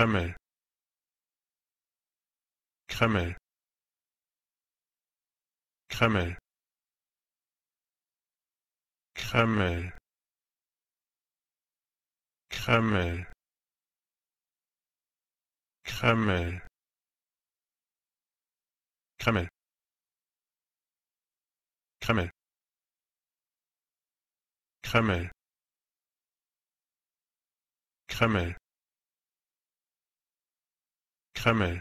Cremel Cremel Cremel Cremel Cremel Cremel Cremel Cremel Cremel Cremel 咸梅。